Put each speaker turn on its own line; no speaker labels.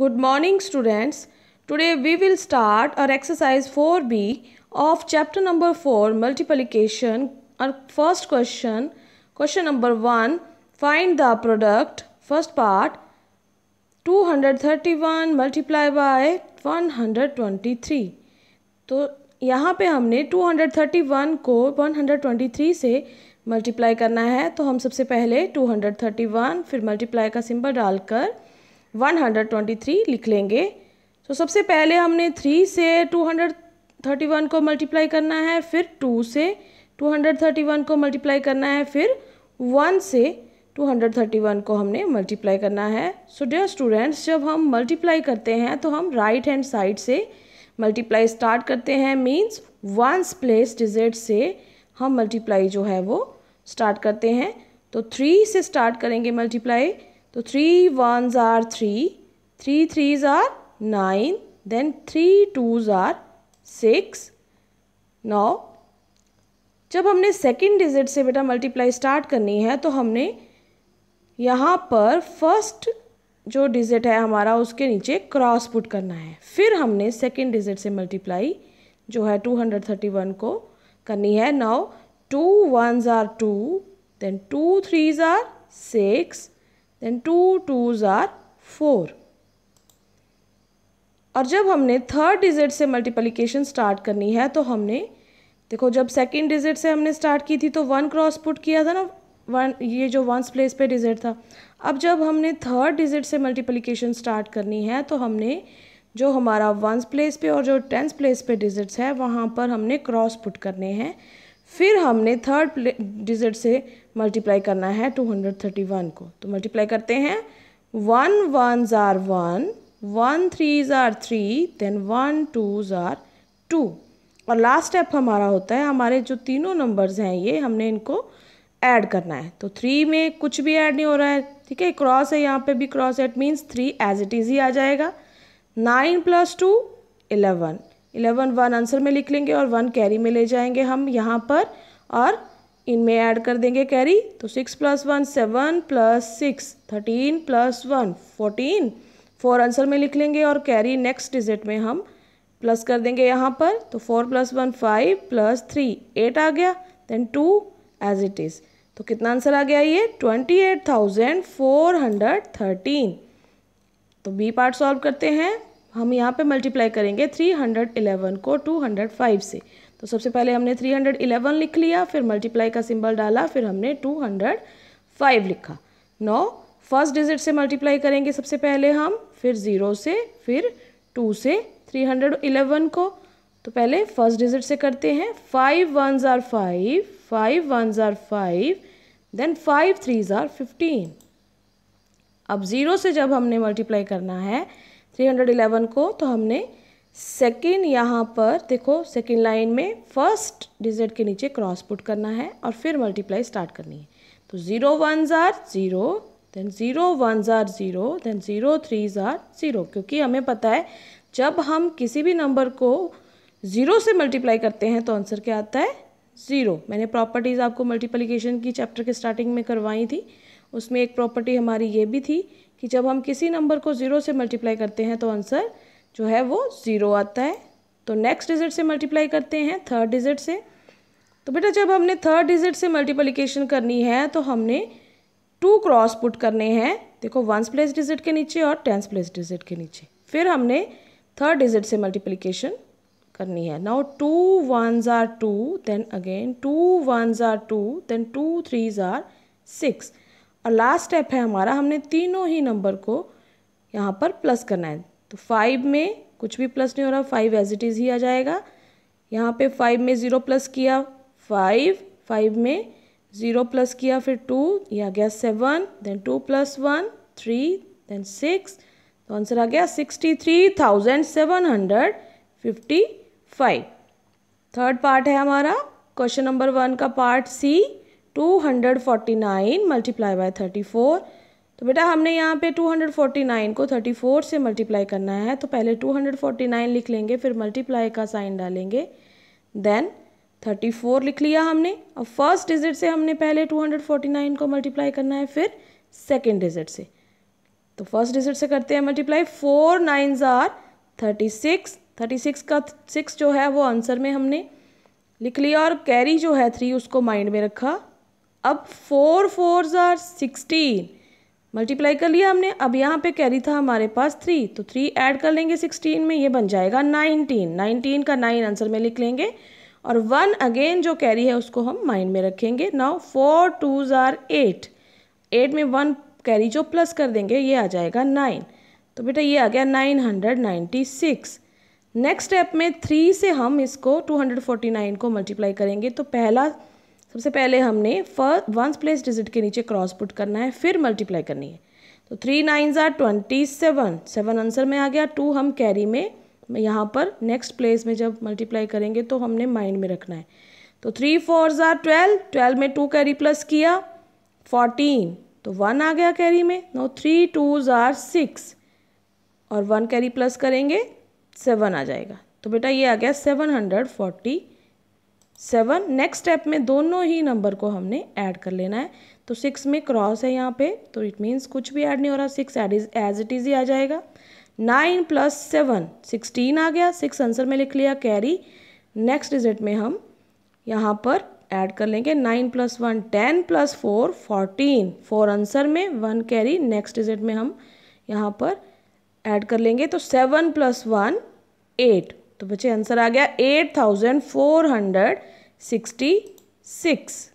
Good morning students. Today we will start our exercise 4b of chapter number 4 multiplication. Our first question, question number 1, find the product, first part, 231 multiply by 123. तो यहाँ पे हमने 231 को 123 से multiply करना है तो हम सबसे पहले 231 फिर मल्टीप्लाई का सिंबल डालकर 123 लिख लेंगे तो so, सबसे पहले हमने थ्री से 231 को मल्टीप्लाई करना है फिर टू से 231 को मल्टीप्लाई करना है फिर वन से 231 को हमने मल्टीप्लाई करना है सो डियर स्टूडेंट्स जब हम मल्टीप्लाई करते हैं तो हम राइट हैंड साइड से मल्टीप्लाई स्टार्ट करते हैं मीन्स वंस प्लेस डिजिट से हम मल्टीप्लाई जो है वो स्टार्ट करते हैं तो थ्री से स्टार्ट करेंगे मल्टीप्लाई तो three ones are three three threes are nine then three twos are six नौ जब हमने सेकेंड डिजिट से बेटा मल्टीप्लाई स्टार्ट करनी है तो हमने यहाँ पर फर्स्ट जो डिजिट है हमारा उसके नीचे क्रॉस पुट करना है फिर हमने सेकेंड डिजिट से मल्टीप्लाई जो है टू हंड्रेड थर्टी वन को करनी है नौ two one are two then two three are six then two twos are four और जब हमने थर्ड डिजिट से मल्टीप्लिकेशन स्टार्ट करनी है तो हमने देखो जब सेकंड डिजिट से हमने स्टार्ट की थी तो वन क्रॉस पुट किया था ना वन ये जो वंस प्लेस पे डिजिट था अब जब हमने थर्ड डिजिट से मल्टीप्लिकेशन स्टार्ट करनी है तो हमने जो हमारा वंस प्लेस पे और जो टेंथ प्लेस पे डिजिट्स है वहाँ पर हमने क्रॉस पुट करने हैं फिर हमने थर्ड डिजिट से मल्टीप्लाई करना है टू हंड्रेड थर्टी वन को तो मल्टीप्लाई करते हैं one one are one one three are three then one two are two और लास्ट स्टेप हमारा होता है हमारे जो तीनों नंबर्स हैं ये हमने इनको ऐड करना है तो थ्री में कुछ भी ऐड नहीं हो रहा है ठीक है क्रॉस है यहाँ पे भी क्रॉस है it means three as it is ही आ जाएगा nine plus two eleven eleven one answer में लिख लेंगे और वन कैरी में ले जाएंगे हम यहाँ पर और इनमें ऐड कर देंगे कैरी तो six plus one seven plus six thirteen plus one fourteen four answer में लिख लेंगे और कैरी नेक्स्ट डिजिट में हम प्लस कर देंगे यहाँ पर तो four plus one five plus three eight आ गया then two as it is तो कितना आंसर आ गया ये twenty eight thousand four hundred thirteen तो बी पार्ट सॉल्व करते हैं हम यहाँ पे मल्टीप्लाई करेंगे 311 को 205 से तो सबसे पहले हमने 311 लिख लिया फिर मल्टीप्लाई का सिंबल डाला फिर हमने 205 लिखा नौ फर्स्ट डिजिट से मल्टीप्लाई करेंगे सबसे पहले हम फिर ज़ीरो से फिर टू से 311 को तो पहले फर्स्ट डिजिट से करते हैं five one are five five one are five then five three are fifteen अब ज़ीरो से जब हमने मल्टीप्लाई करना है 311 को तो हमने सेकेंड यहाँ पर देखो सेकेंड लाइन में फर्स्ट डिजिट के नीचे क्रॉस पुट करना है और फिर मल्टीप्लाई स्टार्ट करनी है तो zero one are zero then zero one are zero then zero three are zero क्योंकि हमें पता है जब हम किसी भी नंबर को ज़ीरो से मल्टीप्लाई करते हैं तो आंसर क्या आता है ज़ीरो मैंने प्रॉपर्टीज़ आपको मल्टीप्लीकेशन की चैप्टर के स्टार्टिंग में करवाई थी उसमें एक प्रॉपर्टी हमारी ये भी थी कि जब हम किसी नंबर को ज़ीरो से मल्टीप्लाई करते हैं तो आंसर जो है वो ज़ीरो आता है तो नेक्स्ट डिजिट से मल्टीप्लाई करते हैं थर्ड डिजिट से तो बेटा जब हमने थर्ड डिजिट से मल्टीप्लिकेशन करनी है तो हमने टू क्रॉस पुट करने हैं देखो वंस प्लेस डिजिट के नीचे और टेंस प्लेस डिजिट के नीचे फिर हमने थर्ड डिजिट से मल्टीप्लिकेशन करनी है now two one are two then again two one are two then two three are six और लास्ट स्टेप है हमारा हमने तीनों ही नंबर को यहाँ पर प्लस करना है तो फाइव में कुछ भी प्लस नहीं हो रहा फाइव एज इट इज़ ही आ जाएगा यहाँ पे फाइव में ज़ीरो प्लस किया फाइव फाइव में ज़ीरो प्लस किया फिर टू ये आ गया seven then two plus one three then six तो आंसर आ गया sixty three thousand seven hundred fifty five third part है हमारा क्वेश्चन नंबर वन का part C two hundred forty nine multiply by thirty four तो बेटा हमने यहाँ पे टू हंड्रेड फोर्टी नाइन को थर्टी फोर से मल्टीप्लाई करना है तो पहले टू हंड्रेड फोर्टी नाइन लिख लेंगे फिर मल्टीप्लाई का साइन डालेंगे देन थर्टी फोर लिख लिया हमने अब फर्स्ट डिजिट से हमने पहले टू हंड्रेड फोर्टी नाइन को मल्टीप्लाई करना है फिर सेकेंड डिजिट से तो फर्स्ट डिजिट से करते हैं multiply four nine are thirty six thirty six का सिक्स जो है वो आंसर में हमने लिख लिया और कैरी जो है थ्री उसको माइंड में रखा अब फोर फोर ज़ार सिक्सटीन मल्टीप्लाई कर लिया हमने अब यहाँ पे कैरी था हमारे पास थ्री तो थ्री ऐड कर लेंगे सिक्सटीन में ये बन जाएगा नाइनटीन नाइनटीन का नाइन आंसर में लिख लेंगे और वन अगेन जो कैरी है उसको हम माइंड में रखेंगे नाउ फोर टू ज़ार एट एट में वन कैरी जो प्लस कर देंगे ये आ जाएगा नाइन तो बेटा ये आ गया nine hundred ninety six next step में थ्री से हम इसको टू हंड्रेड फोर्टी नाइन को मल्टीप्लाई करेंगे तो पहला सबसे पहले हमने फर्स्ट वंस प्लेस डिजिट के नीचे क्रॉस पुट करना है फिर मल्टीप्लाई करनी है तो थ्री नाइन ज़ार ट्वेंटी सेवन सेवन आंसर में आ गया टू हम कैरी में यहाँ पर नेक्स्ट प्लेस में जब मल्टीप्लाई करेंगे तो हमने माइंड में रखना है तो थ्री फोर ज़ार ट्वेल्व ट्वेल्व में टू कैरी प्लस किया फोर्टीन तो वन आ गया कैरी में नो थ्री टू ज़ार सिक्स और वन कैरी प्लस करेंगे सेवन आ जाएगा तो बेटा ये आ गया seven hundred forty seven next step में दोनों ही नंबर को हमने ऐड कर लेना है तो सिक्स में क्रॉस है यहाँ पे तो इट मीन्स कुछ भी ऐड नहीं हो रहा six add is as it is ही आ जाएगा नाइन प्लस सेवन सिक्सटीन आ गया सिक्स आंसर में लिख लिया कैरी नेक्स्ट डिजिट में हम यहाँ पर ऐड कर लेंगे nine plus one ten plus four fourteen four answer में वन कैरी नेक्स्ट डिजिट में हम यहाँ पर ऐड कर लेंगे तो सेवन प्लस वन एट तो बच्चे आंसर आ गया eight thousand four hundred sixty six